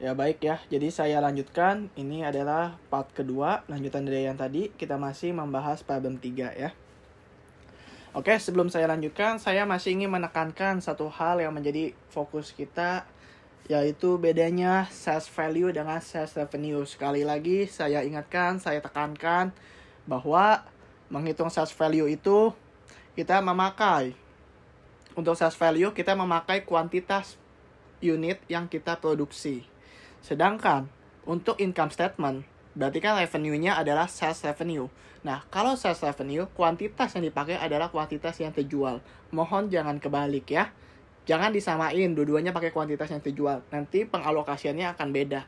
Ya baik ya, jadi saya lanjutkan. Ini adalah part kedua, lanjutan dari yang tadi. Kita masih membahas problem 3 ya. Oke, sebelum saya lanjutkan, saya masih ingin menekankan satu hal yang menjadi fokus kita, yaitu bedanya sales value dengan sales revenue. Sekali lagi, saya ingatkan, saya tekankan bahwa menghitung sales value itu kita memakai. Untuk sales value, kita memakai kuantitas unit yang kita produksi Sedangkan untuk income statement, berarti kan revenue-nya adalah sales revenue. Nah, kalau sales revenue, kuantitas yang dipakai adalah kuantitas yang terjual. Mohon jangan kebalik ya. Jangan disamain dua-duanya pakai kuantitas yang terjual. Nanti pengalokasiannya akan beda.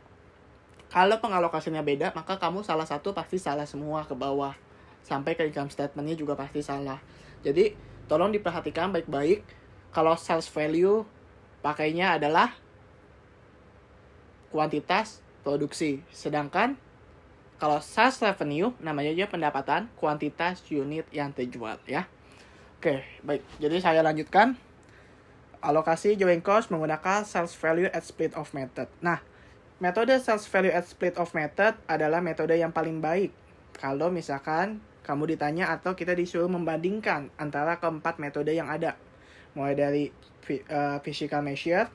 Kalau pengalokasinya beda, maka kamu salah satu pasti salah semua ke bawah. Sampai ke income statementnya juga pasti salah. Jadi, tolong diperhatikan baik-baik. Kalau sales value, pakainya adalah kuantitas produksi. Sedangkan kalau sales revenue namanya juga pendapatan kuantitas unit yang terjual ya. Oke, baik. Jadi saya lanjutkan. Alokasi joint cost menggunakan sales value at split of method. Nah, metode sales value at split of method adalah metode yang paling baik. Kalau misalkan kamu ditanya atau kita disuruh membandingkan antara keempat metode yang ada. Mulai dari uh, physical measure,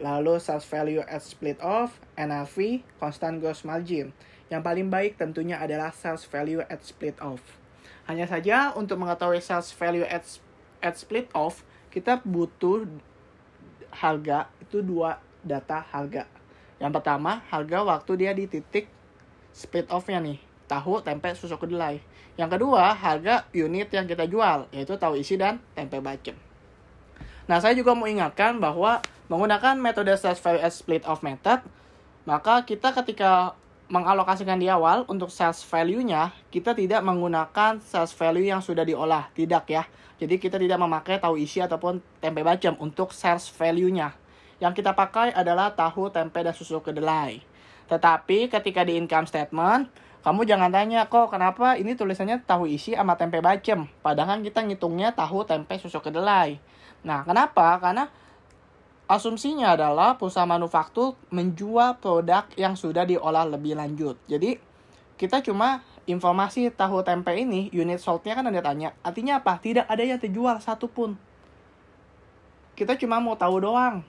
Lalu sales value at split off, NRV, constant gross margin. Yang paling baik tentunya adalah sales value at split off. Hanya saja untuk mengetahui sales value at, at split off, kita butuh harga itu dua data harga. Yang pertama, harga waktu dia di titik split off-nya nih, tahu, tempe, susu kedelai. Yang kedua, harga unit yang kita jual, yaitu tahu isi dan tempe bacem. Nah, saya juga mau ingatkan bahwa Menggunakan metode sales value split off method, maka kita ketika mengalokasikan di awal untuk sales value-nya, kita tidak menggunakan sales value yang sudah diolah, tidak ya. Jadi kita tidak memakai tahu isi ataupun tempe bacem untuk sales value-nya. Yang kita pakai adalah tahu, tempe, dan susu kedelai. Tetapi ketika di income statement, kamu jangan tanya kok kenapa ini tulisannya tahu isi sama tempe bacem. Padahal kan kita ngitungnya tahu, tempe, susu kedelai. Nah, kenapa? Karena Asumsinya adalah perusahaan manufaktur menjual produk yang sudah diolah lebih lanjut. Jadi kita cuma informasi tahu tempe ini unit saltnya kan ada tanya artinya apa tidak ada yang terjual satupun kita cuma mau tahu doang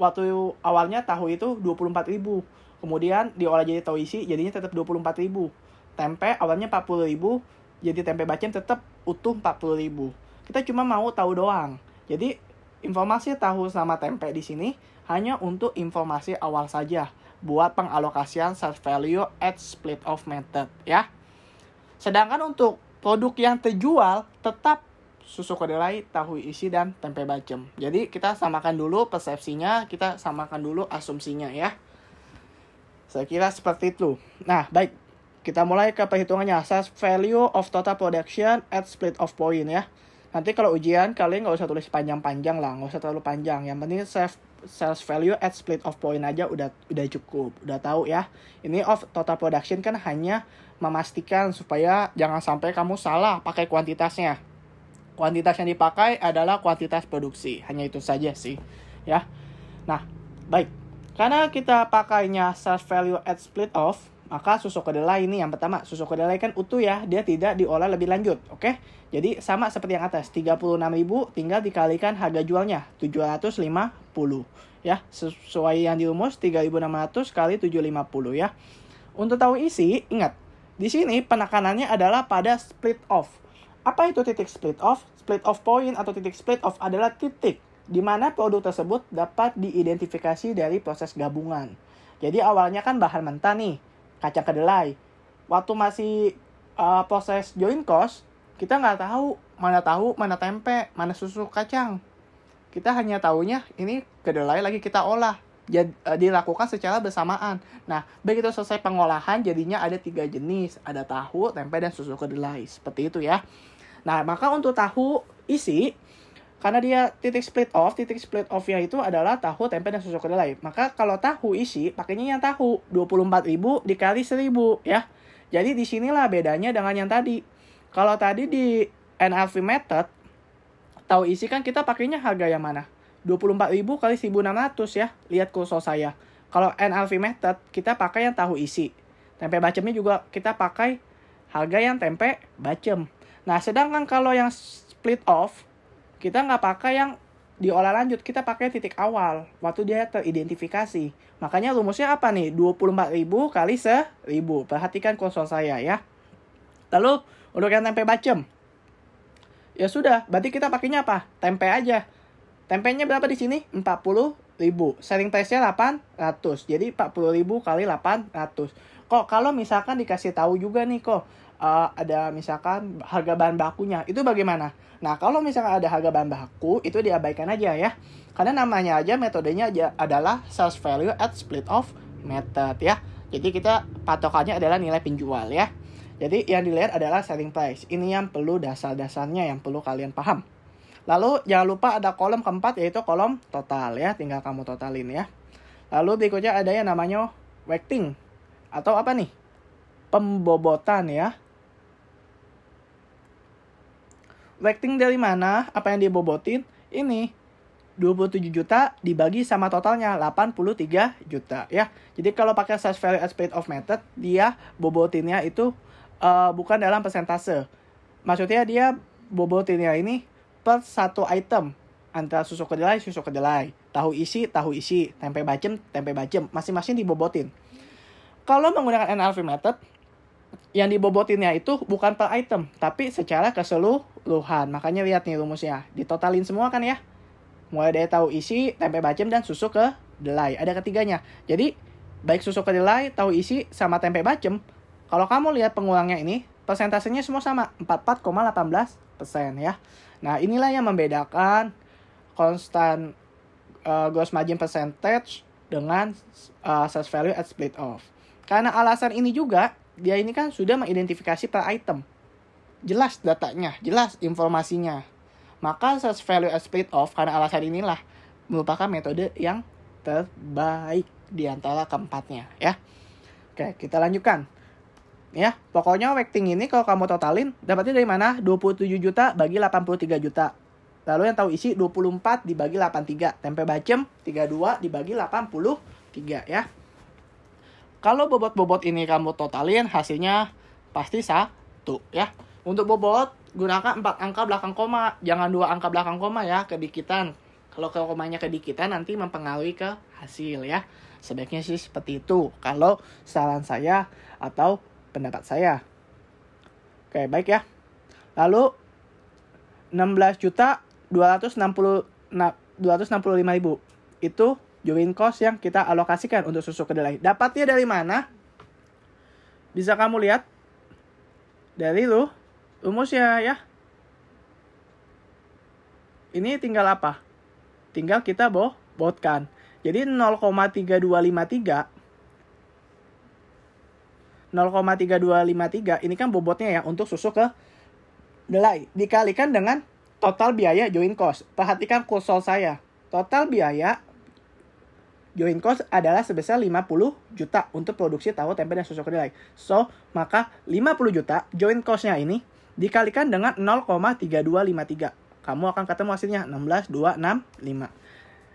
waktu awalnya tahu itu 24 ribu kemudian diolah jadi tahu isi jadinya tetap 24 ribu tempe awalnya 40 ribu jadi tempe bacem tetap utuh 40 ribu kita cuma mau tahu doang jadi Informasi tahu sama tempe di sini hanya untuk informasi awal saja buat pengalokasian set value at split off method ya. Sedangkan untuk produk yang terjual tetap susu kedelai, tahu isi, dan tempe bacem. Jadi kita samakan dulu persepsinya, kita samakan dulu asumsinya ya. Saya kira seperti itu. Nah, baik. Kita mulai ke perhitungannya. Assess value of total production at split off point ya nanti kalau ujian kalian nggak usah tulis panjang-panjang lah nggak usah terlalu panjang yang penting self sales value at split of point aja udah udah cukup udah tahu ya ini of total production kan hanya memastikan supaya jangan sampai kamu salah pakai kuantitasnya kuantitas yang dipakai adalah kuantitas produksi hanya itu saja sih ya nah baik karena kita pakainya sales value at split of maka susu kedelai ini yang pertama, susu kedelai kan utuh ya, dia tidak diolah lebih lanjut, oke? Okay? Jadi sama seperti yang atas, 36.000 tinggal dikalikan harga jualnya 750 ya, sesuai yang dirumus 3.600 kali 750 ya. Untuk tahu isi, ingat, di sini penekanannya adalah pada split off. Apa itu titik split off? Split off point atau titik split off adalah titik di mana produk tersebut dapat diidentifikasi dari proses gabungan. Jadi awalnya kan bahan mentah nih, kacang kedelai. Waktu masih uh, proses join cost, kita nggak tahu mana tahu, mana tempe, mana susu kacang. Kita hanya tahunya ini kedelai lagi kita olah. Jadi, uh, eh, dilakukan secara bersamaan. Nah, begitu selesai pengolahan jadinya ada tiga jenis, ada tahu, tempe dan susu kedelai. Seperti itu ya. Nah, maka untuk tahu isi karena dia titik split off, titik split off-nya itu adalah tahu, tempe, dan susu kedelai. Maka kalau tahu isi, pakainya yang tahu. 24.000 dikali 1.000 ya. Jadi disinilah bedanya dengan yang tadi. Kalau tadi di NLV method, tahu isi kan kita pakainya harga yang mana? 24.000 kali 1.600 ya. Lihat kursor saya. Kalau NLV method, kita pakai yang tahu isi. Tempe bacemnya juga kita pakai harga yang tempe bacem. Nah, sedangkan kalau yang split off, kita nggak pakai yang diolah lanjut kita pakai titik awal waktu dia teridentifikasi makanya rumusnya apa nih 24.000 kali se 1000 perhatikan konsol saya ya lalu untuk yang tempe bacem ya sudah berarti kita pakainya apa tempe aja tempenya berapa di sini 40.000 sharing price-nya 800 jadi 40.000 kali 800 kok kalau misalkan dikasih tahu juga nih kok uh, ada misalkan harga bahan bakunya itu bagaimana nah kalau misalkan ada harga bahan baku itu diabaikan aja ya karena namanya aja metodenya aja adalah sales value at split off method ya jadi kita patokannya adalah nilai penjual ya jadi yang dilihat adalah selling price ini yang perlu dasar-dasarnya yang perlu kalian paham lalu jangan lupa ada kolom keempat yaitu kolom total ya tinggal kamu totalin ya lalu berikutnya ada yang namanya weighting atau apa nih pembobotan ya Rating dari mana? Apa yang dia bobotin? Ini 27 juta dibagi sama totalnya 83 juta ya. Jadi kalau pakai search value at speed of method, dia bobotinnya itu uh, bukan dalam persentase. Maksudnya dia bobotinnya ini per satu item antara susu kedelai, susu kedelai, tahu isi, tahu isi, tempe bacem, tempe bacem, masing-masing dibobotin. Kalau menggunakan NLV method, yang ya itu bukan per item, tapi secara keseluruhan. Makanya lihat nih rumusnya, ditotalin semua kan ya. Mulai dari tahu isi, tempe bacem, dan susu ke delay Ada ketiganya. Jadi, baik susu ke delay tahu isi, sama tempe bacem, kalau kamu lihat pengulangnya ini, persentasenya semua sama, 44,18% persen ya. Nah, inilah yang membedakan konstan uh, gross margin percentage dengan uh, sales value at split off. Karena alasan ini juga dia ini kan sudah mengidentifikasi per item. Jelas datanya, jelas informasinya. Maka search value as split off karena alasan inilah merupakan metode yang terbaik di antara keempatnya ya. Oke, kita lanjutkan. Ya, pokoknya weighting ini kalau kamu totalin dapatnya dari mana? 27 juta bagi 83 juta. Lalu yang tahu isi 24 dibagi 83, tempe bacem 32 dibagi 83 ya. Kalau bobot-bobot ini kamu totalin hasilnya pasti satu ya. Untuk bobot gunakan empat angka belakang koma, jangan dua angka belakang koma ya kedikitan. Kalau ke komanya kedikitan nanti mempengaruhi ke hasil ya. Sebaiknya sih seperti itu kalau saran saya atau pendapat saya. Oke, baik ya. Lalu 16 juta 260 265 ribu itu join cost yang kita alokasikan untuk susu kedelai. Dapatnya dari mana? Bisa kamu lihat dari lu rumusnya ya. Ini tinggal apa? Tinggal kita boh botkan. Jadi 0,3253 0,3253 ini kan bobotnya ya untuk susu ke delai dikalikan dengan total biaya join cost. Perhatikan kursor saya. Total biaya Join cost adalah sebesar 50 juta untuk produksi tahu tempe dan susu kedelai. So, maka 50 juta join cost-nya ini dikalikan dengan 0,3253. Kamu akan ketemu hasilnya 16265.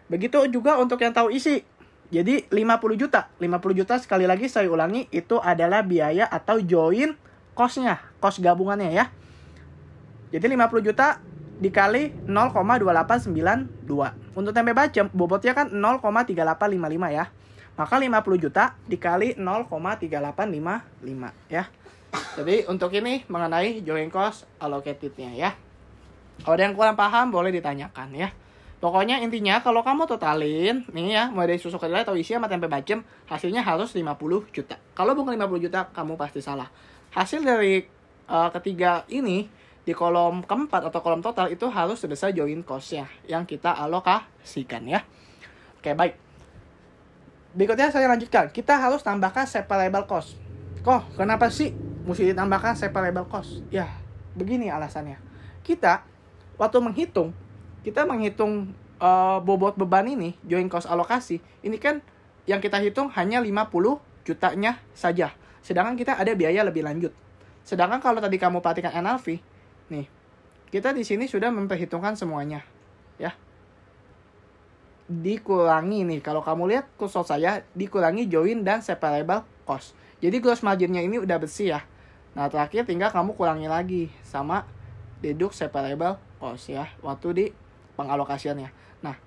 Begitu juga untuk yang tahu isi. Jadi 50 juta, 50 juta sekali lagi saya ulangi itu adalah biaya atau join cost-nya, cost gabungannya ya. Jadi 50 juta dikali 0,2892. Untuk tempe bacem, bobotnya kan 0,3855 ya. Maka 50 juta dikali 0,3855 ya. Jadi untuk ini mengenai joint cost allocatednya ya. Kalau ada yang kurang paham boleh ditanyakan ya. Pokoknya intinya kalau kamu totalin nih ya mau dari susu kedelai atau isi sama tempe bacem hasilnya harus 50 juta. Kalau bukan 50 juta kamu pasti salah. Hasil dari uh, ketiga ini di kolom keempat atau kolom total itu harus sebesar join cost ya yang kita alokasikan ya. Oke, baik. Berikutnya saya lanjutkan. Kita harus tambahkan separable cost. Kok, kenapa sih mesti ditambahkan separable cost? Ya, begini alasannya. Kita waktu menghitung, kita menghitung uh, bobot beban ini, join cost alokasi, ini kan yang kita hitung hanya 50 jutanya saja. Sedangkan kita ada biaya lebih lanjut. Sedangkan kalau tadi kamu perhatikan NLV, Nih, kita di sini sudah memperhitungkan semuanya, ya. Dikurangi nih, kalau kamu lihat kursor saya, dikurangi join dan separable cost. Jadi gross marginnya ini udah bersih ya. Nah, terakhir tinggal kamu kurangi lagi sama deduk separable cost ya, waktu di pengalokasian ya Nah,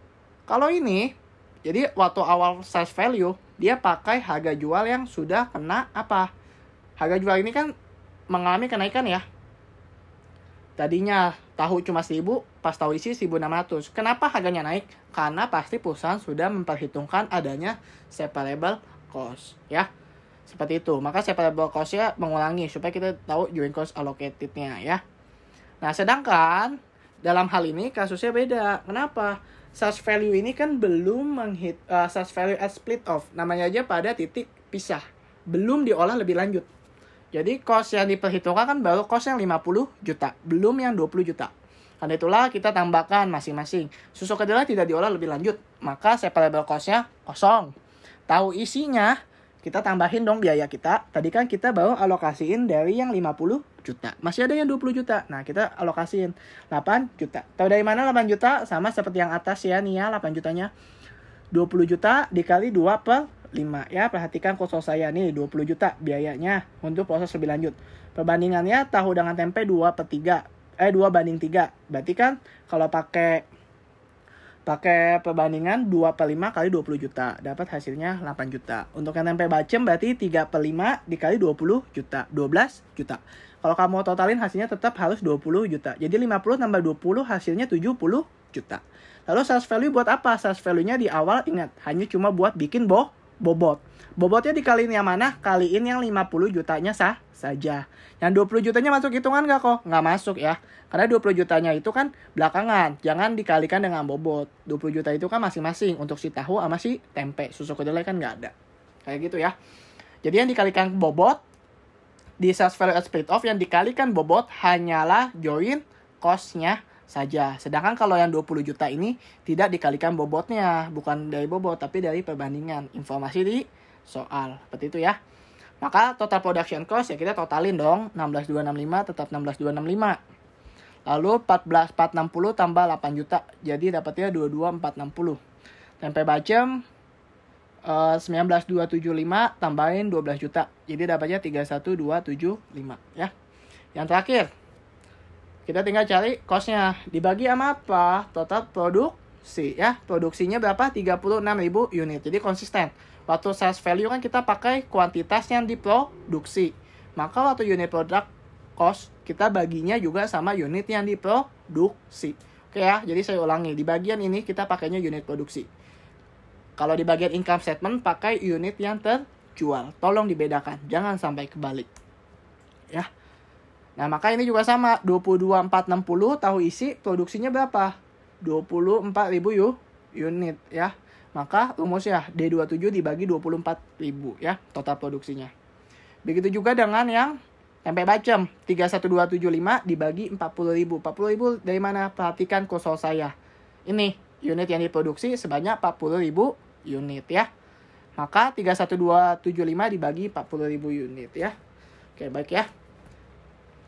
kalau ini, jadi waktu awal sales value, dia pakai harga jual yang sudah kena apa? Harga jual ini kan mengalami kenaikan ya Tadinya tahu cuma 1000, pas tahu isi 1600. Kenapa harganya naik? Karena pasti perusahaan sudah memperhitungkan adanya separable cost, ya. Seperti itu. Maka separable cost-nya mengulangi supaya kita tahu joint cost allocated-nya, ya. Nah, sedangkan dalam hal ini kasusnya beda. Kenapa? Sales value ini kan belum menghit uh, eh, sales value at split off. Namanya aja pada titik pisah. Belum diolah lebih lanjut. Jadi kos yang diperhitungkan kan baru cost yang 50 juta, belum yang 20 juta. Karena itulah kita tambahkan masing-masing. Susu kedelai tidak diolah lebih lanjut, maka separable cost-nya kosong. Tahu isinya, kita tambahin dong biaya kita. Tadi kan kita baru alokasiin dari yang 50 juta. Masih ada yang 20 juta. Nah, kita alokasiin 8 juta. Tahu dari mana 8 juta? Sama seperti yang atas ya, nih ya, 8 jutanya. 20 juta dikali 2 per 5 ya. Perhatikan kosong saya nih 20 juta biayanya untuk proses lebih lanjut. Perbandingannya tahu dengan tempe 2 per 3. Eh 2 banding 3. Berarti kan kalau pakai pakai perbandingan 2 per 5 kali 20 juta. Dapat hasilnya 8 juta. Untuk yang tempe bacem berarti 3 per 5 dikali 20 juta. 12 juta. Kalau kamu totalin hasilnya tetap harus 20 juta. Jadi 50 tambah 20 hasilnya 70 juta. Lalu sales value buat apa? Sales value-nya di awal ingat, hanya cuma buat bikin boh bobot. Bobotnya dikaliin yang mana? Kaliin yang 50 jutanya sah saja. Yang 20 jutanya masuk hitungan gak kok? Gak masuk ya. Karena 20 jutanya itu kan belakangan. Jangan dikalikan dengan bobot. 20 juta itu kan masing-masing. Untuk si tahu sama si tempe. Susu kedelai kan gak ada. Kayak gitu ya. Jadi yang dikalikan bobot di sales value at split off yang dikalikan bobot hanyalah join costnya saja. Sedangkan kalau yang 20 juta ini tidak dikalikan bobotnya, bukan dari bobot tapi dari perbandingan informasi di soal. Seperti itu ya. Maka total production cost ya kita totalin dong 16265 tetap 16265. Lalu 14460 tambah 8 juta. Jadi dapatnya 22460. Tempe bacem eh, uh, 19275 tambahin 12 juta. Jadi dapatnya 31275 ya. Yang terakhir, kita tinggal cari kosnya Dibagi sama apa? Total produksi ya. Produksinya berapa? 36.000 unit. Jadi konsisten. Waktu sales value kan kita pakai kuantitas yang diproduksi. Maka waktu unit produk cost kita baginya juga sama unit yang diproduksi. Oke ya, jadi saya ulangi. Di bagian ini kita pakainya unit produksi. Kalau di bagian income statement pakai unit yang terjual. Tolong dibedakan, jangan sampai kebalik. Ya. Nah, maka ini juga sama. 22460 tahu isi produksinya berapa? 24.000 unit ya. Maka rumusnya D27 dibagi 24.000 ya total produksinya. Begitu juga dengan yang tempe bacem 31275 dibagi 40.000. 40.000 dari mana? Perhatikan kosong saya. Ini unit yang diproduksi sebanyak 40.000 unit ya. Maka 31275 dibagi 40.000 unit ya. Oke, baik ya.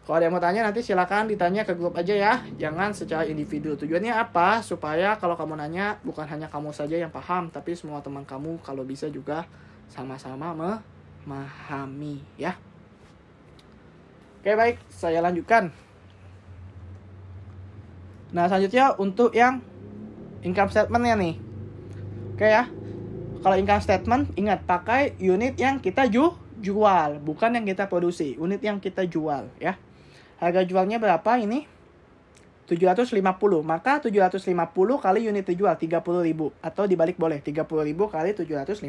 Kalau ada yang mau tanya nanti silakan ditanya ke grup aja ya, jangan secara individu. Tujuannya apa? Supaya kalau kamu nanya bukan hanya kamu saja yang paham, tapi semua teman kamu kalau bisa juga sama-sama memahami ya. Oke baik, saya lanjutkan. Nah selanjutnya untuk yang income statement statementnya nih. Oke ya, kalau income statement ingat pakai unit yang kita ju jual, bukan yang kita produksi, unit yang kita jual ya. Harga jualnya berapa ini? 750. Maka 750 kali unit terjual 30.000 atau dibalik boleh 30.000 kali 750.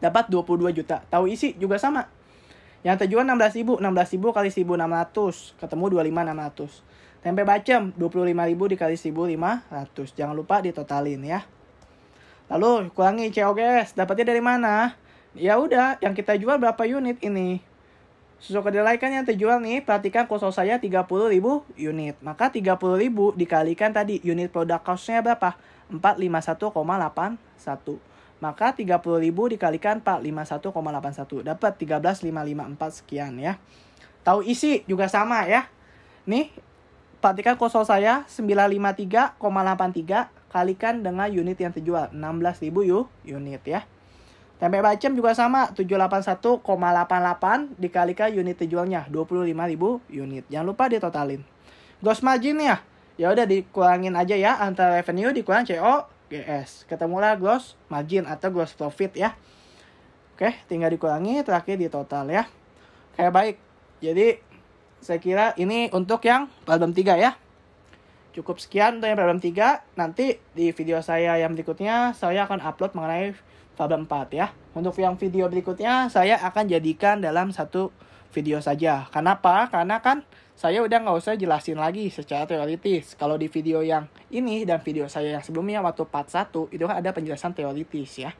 Dapat 22 juta. Tahu isi juga sama. Yang terjual 16.000, 16.000 kali 1.600 ketemu 25.600. Tempe bacem 25.000 dikali 1.500. Jangan lupa ditotalin ya. Lalu kurangi COGS, dapatnya dari mana? Ya udah, yang kita jual berapa unit ini? Susu kedelai kan yang terjual nih, perhatikan kosong saya 30.000 unit. Maka 30.000 dikalikan tadi unit produk cost-nya berapa? 451,81. Maka 30.000 dikalikan 451,81 dapat 13.554 sekian ya. Tahu isi juga sama ya. Nih, perhatikan kosong saya 953,83 kalikan dengan unit yang terjual 16.000 unit ya. Tempe bacem juga sama, 781,88 dikalikan unit dijualnya 25.000 unit. Jangan lupa ditotalin. Gross margin ya. Ya udah dikurangin aja ya antara revenue dikurang CO GS. Ketemulah gross margin atau gross profit ya. Oke, tinggal dikurangi terakhir di total ya. Kayak baik. Jadi saya kira ini untuk yang problem 3 ya cukup sekian untuk yang problem 3. Nanti di video saya yang berikutnya saya akan upload mengenai faba 4 ya. Untuk yang video berikutnya saya akan jadikan dalam satu video saja. Kenapa? Karena kan saya udah nggak usah jelasin lagi secara teoritis. Kalau di video yang ini dan video saya yang sebelumnya waktu part 1 itu kan ada penjelasan teoritis ya.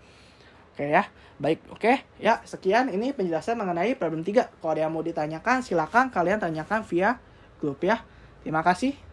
Oke ya, baik oke ya sekian ini penjelasan mengenai problem 3. Kalau ada yang mau ditanyakan silakan kalian tanyakan via grup ya. Terima kasih.